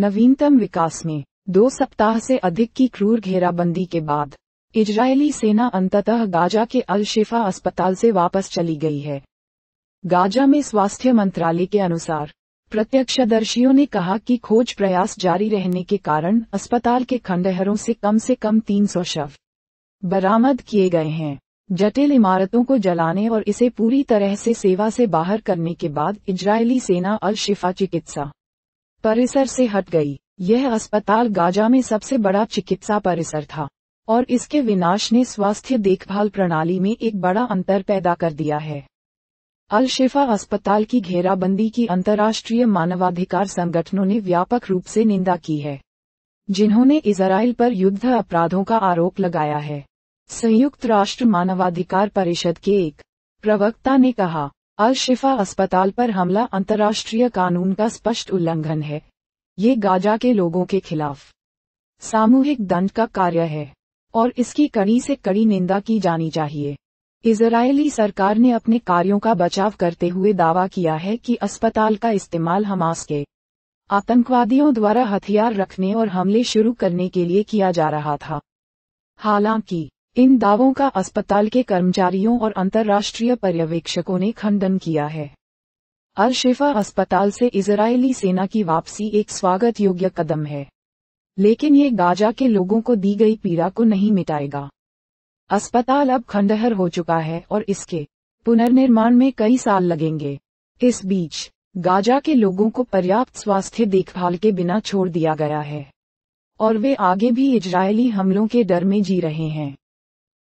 नवीनतम विकास में दो सप्ताह से अधिक की क्रूर घेराबंदी के बाद इजरायली सेना अंततः गाजा के अल शिफा अस्पताल से वापस चली गई है गाजा में स्वास्थ्य मंत्रालय के अनुसार प्रत्यक्षदर्शियों ने कहा कि खोज प्रयास जारी रहने के कारण अस्पताल के खंडहरों से कम से कम 300 शव बरामद किए गए हैं जटिल इमारतों को जलाने और इसे पूरी तरह से सेवा से बाहर करने के बाद इजरायली सेना अल शिफा चिकित्सा परिसर से हट गई यह अस्पताल गाजा में सबसे बड़ा चिकित्सा परिसर था और इसके विनाश ने स्वास्थ्य देखभाल प्रणाली में एक बड़ा अंतर पैदा कर दिया है अल शिफा अस्पताल की घेराबंदी की अंतर्राष्ट्रीय मानवाधिकार संगठनों ने व्यापक रूप से निंदा की है जिन्होंने इसराइल पर युद्ध अपराधों का आरोप लगाया है संयुक्त राष्ट्र मानवाधिकार परिषद के एक प्रवक्ता ने कहा अल शिफा अस्पताल पर हमला अंतर्राष्ट्रीय कानून का स्पष्ट उल्लंघन है ये गाजा के लोगों के खिलाफ सामूहिक दंड का कार्य है और इसकी कड़ी से कड़ी निंदा की जानी चाहिए इसराइली सरकार ने अपने कार्यों का बचाव करते हुए दावा किया है कि अस्पताल का इस्तेमाल हमास के आतंकवादियों द्वारा हथियार रखने और हमले शुरू करने के लिए किया जा रहा था हालांकि इन दावों का अस्पताल के कर्मचारियों और अंतर्राष्ट्रीय पर्यवेक्षकों ने खंडन किया है अरशिफा अस्पताल से इजरायली सेना की वापसी एक स्वागत योग्य कदम है लेकिन ये गाजा के लोगों को दी गई पीड़ा को नहीं मिटाएगा अस्पताल अब खंडहर हो चुका है और इसके पुनर्निर्माण में कई साल लगेंगे इस बीच गाजा के लोगों को पर्याप्त स्वास्थ्य देखभाल के बिना छोड़ दिया गया है और वे आगे भी इजरायली हमलों के डर में जी रहे हैं